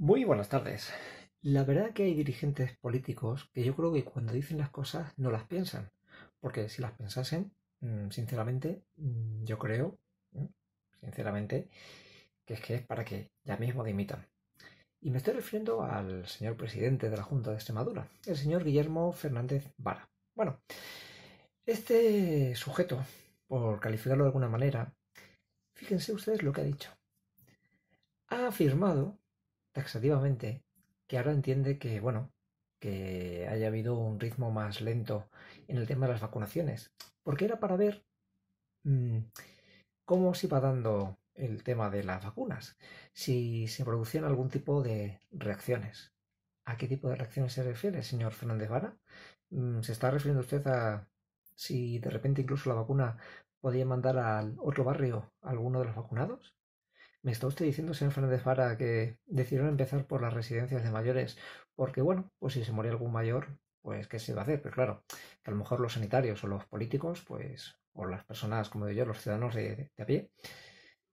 Muy buenas tardes. La verdad que hay dirigentes políticos que yo creo que cuando dicen las cosas no las piensan, porque si las pensasen, mm, sinceramente, mm, yo creo, mm, sinceramente, que es que es para que ya mismo dimitan. Y me estoy refiriendo al señor presidente de la Junta de Extremadura, el señor Guillermo Fernández Vara. Bueno, este sujeto, por calificarlo de alguna manera, fíjense ustedes lo que ha dicho. Ha afirmado taxativamente que ahora entiende que, bueno, que haya habido un ritmo más lento en el tema de las vacunaciones, porque era para ver mm, cómo se iba dando el tema de las vacunas, si se producían algún tipo de reacciones. ¿A qué tipo de reacciones se refiere, señor Fernández Vara? Mm, ¿Se está refiriendo usted a si de repente incluso la vacuna podía mandar al otro barrio a alguno de los vacunados? Me está usted diciendo, señor Fernández Vara, que decidieron empezar por las residencias de mayores, porque bueno, pues si se moría algún mayor, pues qué se va a hacer. Pero claro, que a lo mejor los sanitarios o los políticos, pues, o las personas, como yo, los ciudadanos de, a pie,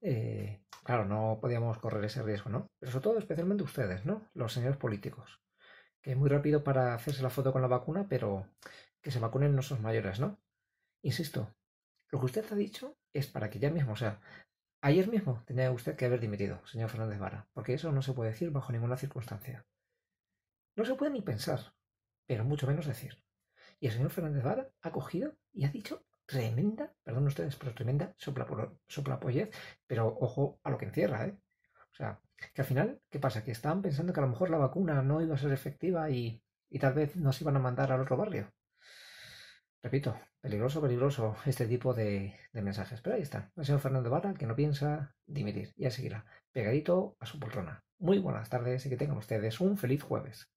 eh, claro, no podíamos correr ese riesgo, ¿no? Pero sobre todo, especialmente ustedes, ¿no? Los señores políticos, que es muy rápido para hacerse la foto con la vacuna, pero que se vacunen nuestros mayores, ¿no? Insisto, lo que usted ha dicho es para que ya mismo, o sea, Ayer mismo tenía usted que haber dimitido, señor Fernández Vara, porque eso no se puede decir bajo ninguna circunstancia. No se puede ni pensar, pero mucho menos decir. Y el señor Fernández Vara ha cogido y ha dicho tremenda, perdón ustedes, pero tremenda soplapollez, sopla pero ojo a lo que encierra, ¿eh? O sea, que al final, ¿qué pasa? Que estaban pensando que a lo mejor la vacuna no iba a ser efectiva y, y tal vez nos iban a mandar al otro barrio. Repito, peligroso, peligroso este tipo de, mensajes. Pero ahí está, el señor Fernando Vara, que no piensa dimitir. Ya seguirá, pegadito a su poltrona. Muy buenas tardes y que tengan ustedes un feliz jueves.